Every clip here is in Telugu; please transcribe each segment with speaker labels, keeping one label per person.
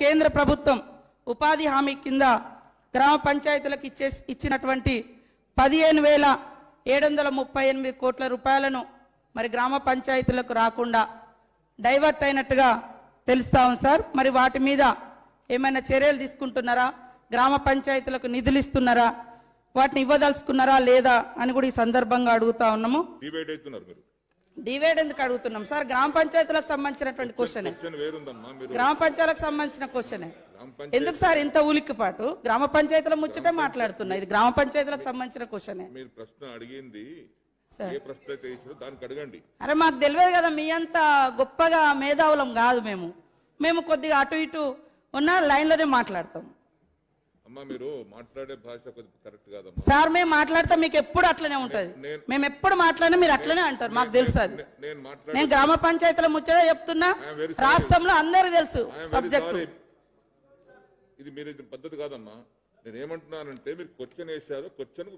Speaker 1: కేంద్ర ప్రభుత్వం ఉపాధి హామీ కింద గ్రామ పంచాయతీలకు ఇచ్చే ఇచ్చినటువంటి పదిహేను వేల ఏడు వందల ముప్పై ఎనిమిది కోట్ల రూపాయలను మరి గ్రామ పంచాయతీలకు రాకుండా డైవర్ట్ అయినట్టుగా తెలుస్తా ఉంది సార్ మరి వాటి మీద ఏమైనా చర్యలు తీసుకుంటున్నారా గ్రామ పంచాయతీలకు నిధులు ఇస్తున్నారా వాటిని ఇవ్వదలుచుకున్నారా లేదా అని కూడా ఈ సందర్భంగా అడుగుతా ఉన్నాము డివైడ్ ఎందుకు అడుగుతున్నాం సార్ గ్రామ పంచాయతీలకు సంబంధించినటువంటి క్వశ్చన్ గ్రామ పంచాయతీలకు సంబంధించిన క్వశ్చన్ ఎందుకు సార్ ఇంత ఉలిక్కి పాటు గ్రామ పంచాయతీల ముచ్చటే మాట్లాడుతున్నా ఇది గ్రామ పంచాయతీలకు సంబంధించిన క్వశ్చన్
Speaker 2: మీరు ప్రశ్న అడిగింది
Speaker 1: అరే మాకు తెలియదు కదా మీ అంత గొప్పగా మేధావులం కాదు మేము మేము కొద్దిగా అటు ఇటు ఉన్న లైన్లోనే మాట్లాడతాం
Speaker 2: మీరు మాట్లాడే భాష సార్ మేము మాట్లాడితే
Speaker 1: మీకు ఎప్పుడు అట్లనే ఉంటది మేము ఎప్పుడు మాట్లాడినా మీరు అట్లనే అంటారు మాకు తెలుసు అది నేను గ్రామ పంచాయతీల ముచ్చట చెప్తున్నా రాష్ట్రంలో అందరికి తెలుసు సబ్జెక్ట్
Speaker 2: ఇది మీరు ఇది పద్ధతి కాదమ్మా నేను ఏమంటున్నానంటే మీరు క్వశ్చన్ వేశారు క్వశ్చన్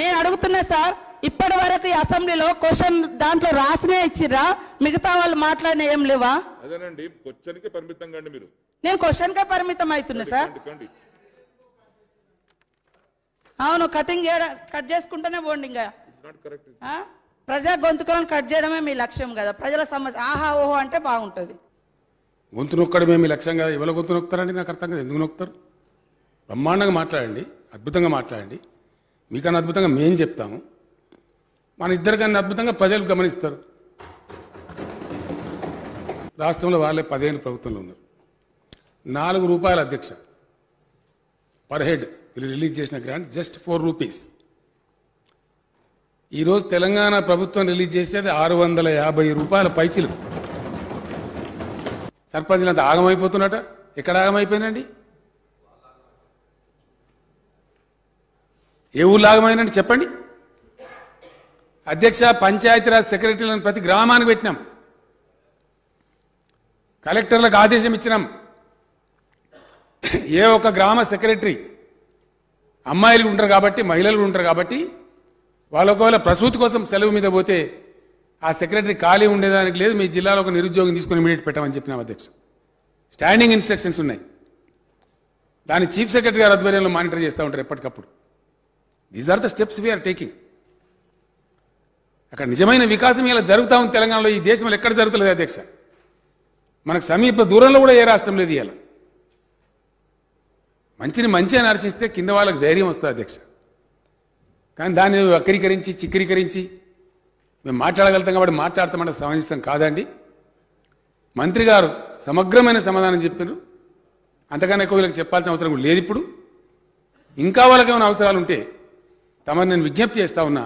Speaker 1: నేను అడుగుతున్నా సార్ ఇప్పటి వరకు ఈ అసెంబ్లీలో క్వశ్చన్ దాంట్లో రాసినే ఇచ్చిర్రా మిగతా వాళ్ళు మాట్లాడిన ఏం లేవా
Speaker 2: అదేనండి క్వశ్చన్ కి పరిమితం కండి మీరు
Speaker 1: నేను క్వశ్చన్ కే పరిమితం అవుతున్నా సార్ అవును కటింగ్ చేయడం కట్ చేసుకుంటూనే పోండి ఇంకా ప్రజా గొంతుకలను కట్ చేయడమే మీ లక్ష్యం కదా ప్రజల సమస్య ఆహా ఓహో అంటే బాగుంటుంది
Speaker 3: గొంతు నొక్కడమే మీ లక్ష్యం కదా ఎవరు గొంతు నొక్కుతారండి నాకు అర్థం కదా ఎందుకు నొక్కుతారు బ్రహ్మాండంగా మాట్లాడండి అద్భుతంగా మాట్లాడండి మీకన్నా అద్భుతంగా మేం చెప్తాము మన ఇద్దరికన్నా అద్భుతంగా ప్రజలు గమనిస్తారు రాష్ట్రంలో వాళ్ళే పదిహేను ప్రభుత్వంలో ఉన్నారు నాలుగు రూపాయల అధ్యక్ష పర్ హెడ్ వీళ్ళు రిలీజ్ చేసిన గ్రాంట్ జస్ట్ ఫోర్ రూపీస్ ఈరోజు తెలంగాణ ప్రభుత్వం రిలీజ్ చేసేది ఆరు వందల యాభై రూపాయల పైచిలు సర్పంచ్లు అంత ఆగమైపోతున్నట ఎక్కడ ఆగమైపోయినండి ఏ ఊళ్ళు ఆగమైనండి చెప్పండి అధ్యక్ష పంచాయతీరాజ్ సెక్రటరీలను ప్రతి గ్రామానికి పెట్టినాం కలెక్టర్లకు ఆదేశం ఇచ్చినాం ఏ ఒక గ్రామ సెక్రటరీ అమ్మాయిలు ఉంటారు కాబట్టి మహిళలు ఉంటారు కాబట్టి వాళ్ళు ఒకవేళ ప్రసూతి కోసం సెలవు మీద పోతే ఆ సెక్రటరీ ఖాళీ ఉండేదానికి లేదు మీ జిల్లాలో ఒక నిరుద్యోగం తీసుకుని ఇమీడియట్ పెట్టామని చెప్పిన అధ్యక్షుడు స్టాండింగ్ ఇన్స్ట్రక్షన్స్ ఉన్నాయి దాన్ని చీఫ్ సెక్రటరీ గారి ఆధ్వర్యంలో మానిటర్ చేస్తూ ఉంటారు ఎప్పటికప్పుడు these are the steps we are taking అక్కడ నిజమైన వికాసం ఇలా జరుగుతా ఉంది తెలంగాణలో ఈ దేశంలో ఎక్కడ జరుగుతలేదు అధ్యక్ష మనకు సమీప దూరంలో కూడా ఏ రాష్ట్రం లేదు ఇలా మంచిని మంచి అని కింద వాళ్ళకి ధైర్యం వస్తుంది అధ్యక్ష కానీ దాన్ని వక్రీకరించి చిక్రీకరించి మేము మాట్లాడగలుగుతాం కాబట్టి మాట్లాడతామంటే సమంజసం కాదండి మంత్రి గారు సమగ్రమైన సమాధానం చెప్పారు అంతకన్నా ఎక్కువ వీళ్ళకి చెప్పాల్సిన అవసరం కూడా లేదు ఇప్పుడు ఇంకా వాళ్ళకి అవసరాలు ఉంటే తమను నేను విజ్ఞప్తి చేస్తా ఉన్నా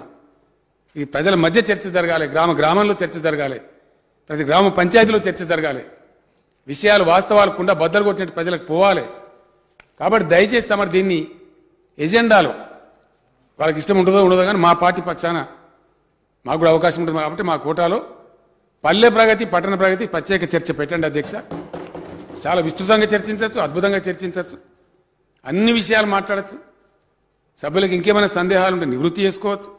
Speaker 3: ఈ ప్రజల మధ్య చర్చ జరగాలి గ్రామ గ్రామంలో చర్చ జరగాలి ప్రతి గ్రామ పంచాయతీలో చర్చ జరగాలి విషయాలు వాస్తవాలు బద్దలు కొట్టినట్టు ప్రజలకు పోవాలి కాబట్టి దయచేసి తమరు దీన్ని ఎజెండాలో వాళ్ళకి ఇష్టం ఉంటుందో ఉండదో కానీ మా పార్టీ పక్షాన మాకు కూడా అవకాశం ఉంటుంది కాబట్టి మా కోటాలో పల్లె ప్రగతి పట్టణ ప్రగతి ప్రత్యేక చర్చ పెట్టండి అధ్యక్ష చాలా విస్తృతంగా చర్చించవచ్చు అద్భుతంగా చర్చించవచ్చు అన్ని విషయాలు మాట్లాడచ్చు సభ్యులకు ఇంకేమైనా సందేహాలు ఉంటే నివృత్తి చేసుకోవచ్చు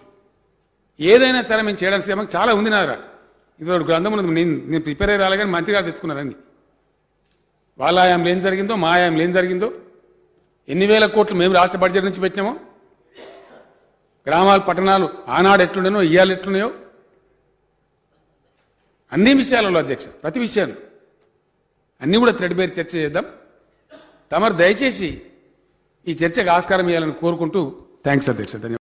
Speaker 3: ఏదైనా సరే మేము చేయడానికి మాకు చాలా ఉంది నారా ఇది ఒక గ్రంథం ఉన్నది నేను నేను ప్రిపేర్ అయ్యి రాలే కానీ మంత్రి గారు తెచ్చుకున్నారని వాళ్ళ ఆయాం ఏం జరిగిందో మా ఆయాం ఏం జరిగిందో ఎన్ని వేల కోట్లు మేము రాష్ట్ర బడ్జెట్ నుంచి పెట్టినామో గ్రామాలు పట్టణాలు ఆనాడు ఎట్లుండేనో ఇయ్యాలు ఎట్లున్నాయో అన్ని విషయాలలో అధ్యక్ష ప్రతి విషయాలు అన్నీ కూడా బేర్ చర్చ చేద్దాం తమరు దయచేసి ఈ చర్చకు ఆస్కారం ఇవ్వాలని కోరుకుంటూ థ్యాంక్స్ అధ్యక్ష ధన్యవాదాలు